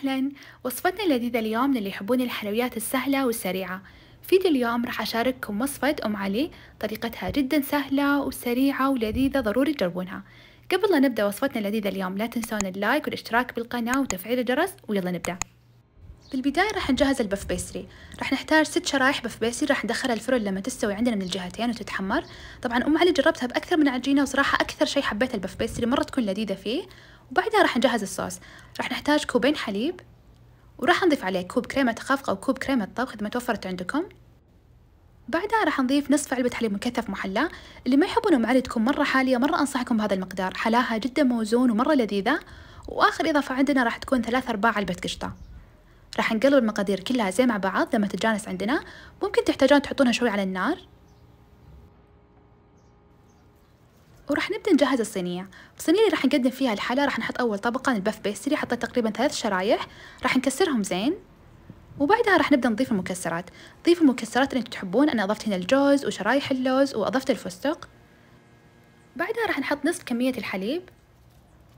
أهلا وصفتنا اللذيذة اليوم للي يحبون الحلويات السهلة والسريعة فيديو اليوم راح أشارككم وصفة أم علي طريقتها جدا سهلة وسريعة ولذيذة ضروري تجربونها قبل لا نبدأ وصفتنا اللذيذة اليوم لا تنسون اللايك والاشتراك بالقناة وتفعيل الجرس ويلا نبدأ بالبداية راح نجهز البف بيستري راح نحتاج ست شرايح بف بيستري راح ندخلها الفرن لما تستوي عندنا من الجهتين وتتحمر طبعا أم علي جربتها بأكثر من عجينة وصراحة أكثر شي حبيت البف بيستري مرة تكون لذيذة فيه وبعدها راح نجهز الصوص راح نحتاج كوبين حليب وراح نضيف عليه كوب كريمة خفق أو كوب كريمة طبخ إذا ما توفرت عندكم بعدها راح نضيف نصف علبة حليب مكثف محلى اللي ما يحبونه معلي تكون مرة حالية مرة أنصحكم بهذا المقدار حلاها جدا موزون ومرة لذيذة وآخر إضافة عندنا راح تكون ثلاثة أرباع علبة قشطة راح نقلب المقادير كلها زي مع بعض لما تتجانس عندنا ممكن تحتاجون تحطونها شوي على النار وراح نبدأ نجهز الصينية الصينية اللي راح نقدم فيها الحلا راح نحط أول طبقة البف بيستري حطيت تقريبا ثلاث شرايح راح نكسرهم زين وبعدها راح نبدأ نضيف المكسرات ضيفوا المكسرات اللي انتو تحبون أنا أضفت هنا الجوز وشرايح اللوز وأضفت الفستق بعدها راح نحط نصف كمية الحليب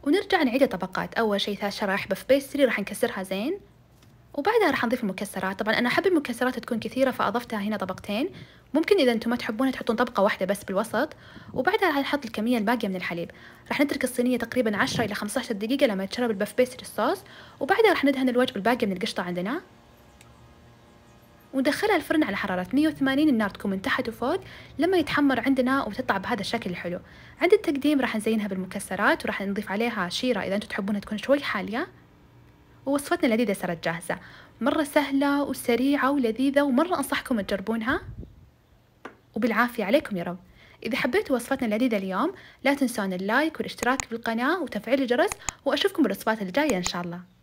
ونرجع نعيد الطبقات أول شي ثلاث شرايح بف بيستري راح نكسرها زين وبعدها راح نضيف المكسرات طبعا أنا أحب المكسرات تكون كثيرة فأضفتها هنا طبقتين ممكن اذا انتم ما تحبون تحطون طبقه واحده بس بالوسط وبعدها راح نحط الكميه الباقيه من الحليب راح نترك الصينيه تقريبا 10 الى 15 دقيقه لما يتشرب البف بيستري الصوص وبعدها راح ندهن الوجبه الباقيه من القشطه عندنا وندخلها الفرن على حرارة 180 النار تكون من تحت وفوق لما يتحمر عندنا وتطلع بهذا الشكل الحلو عند التقديم راح نزينها بالمكسرات وراح نضيف عليها شيرة إذا أنتم تحبونها تكون شوي حالية ووصفتنا اللذيذة صارت جاهزة مرة سهلة وسريعة ولذيذة ومرة أنصحكم تجربونها وبالعافية عليكم يا رب إذا حبيتوا وصفتنا اللذيذة اليوم لا تنسون اللايك والاشتراك بالقناة وتفعيل الجرس وأشوفكم بالوصفات الجاية إن شاء الله